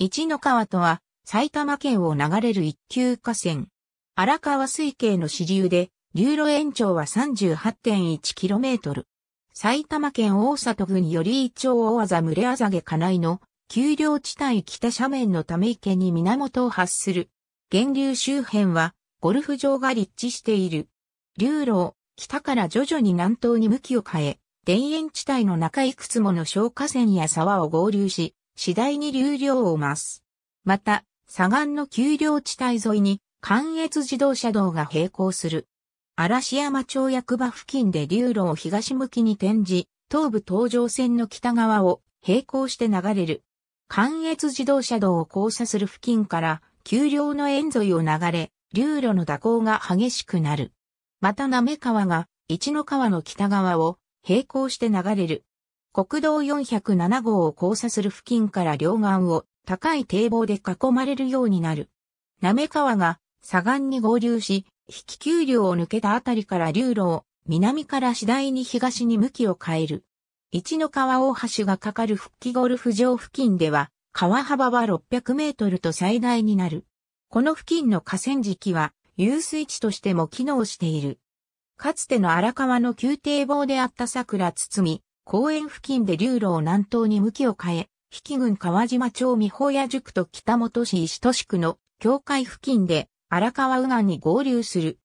一の川とは、埼玉県を流れる一級河川。荒川水系の支流で、流路延長は 38.1km。埼玉県大里郡より一丁大技群れあざげ金井の、丘陵地帯北斜面のため池に源を発する。源流周辺は、ゴルフ場が立地している。流路を、北から徐々に南東に向きを変え、田園地帯の中いくつもの小河川や沢を合流し、次第に流量を増す。また、左岸の丘陵地帯沿いに関越自動車道が並行する。嵐山町役場付近で流路を東向きに転じ、東武東上線の北側を並行して流れる。関越自動車道を交差する付近から丘陵の沿沿いを流れ、流路の蛇行が激しくなる。また滑川が一の川の北側を並行して流れる。国道407号を交差する付近から両岸を高い堤防で囲まれるようになる。滑川が左岸に合流し、引き急流を抜けたあたりから流路を南から次第に東に向きを変える。一の川大橋がかかる復帰ゴルフ場付近では、川幅は600メートルと最大になる。この付近の河川敷は、遊水地としても機能している。かつての荒川の旧堤防であった桜堤、公園付近で流路を南東に向きを変え、比企郡川島町三保屋塾と北本市石都市区の境界付近で荒川右岸に合流する。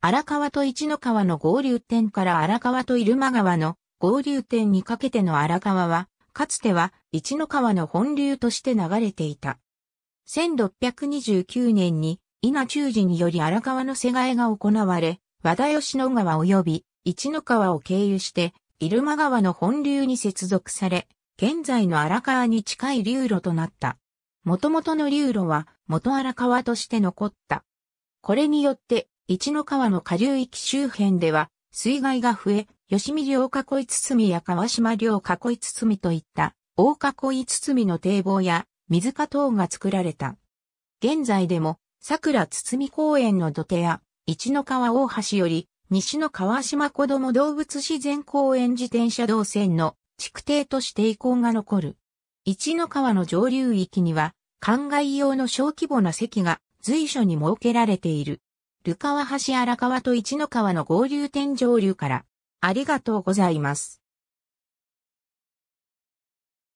荒川と一の川の合流点から荒川と入間川の合流点にかけての荒川は、かつては一の川の本流として流れていた。1629年に稲中寺により荒川の世替えが行われ、和田吉野川及び一の川を経由して入間川の本流に接続され、現在の荒川に近い流路となった。元々の流路は元荒川として残った。これによって、一の川の下流域周辺では、水害が増え、吉見両囲い包みや川島両囲い包みといった、大囲い包みの堤防や水化等が作られた。現在でも、桜包公園の土手や、一の川大橋より、西の川島子ども動物自然公園自転車道線の築堤として遺構が残る。一の川の上流域には、灌漑用の小規模な席が随所に設けられている。ルカワ橋荒川と一の川の合流点上流から。ありがとうございます。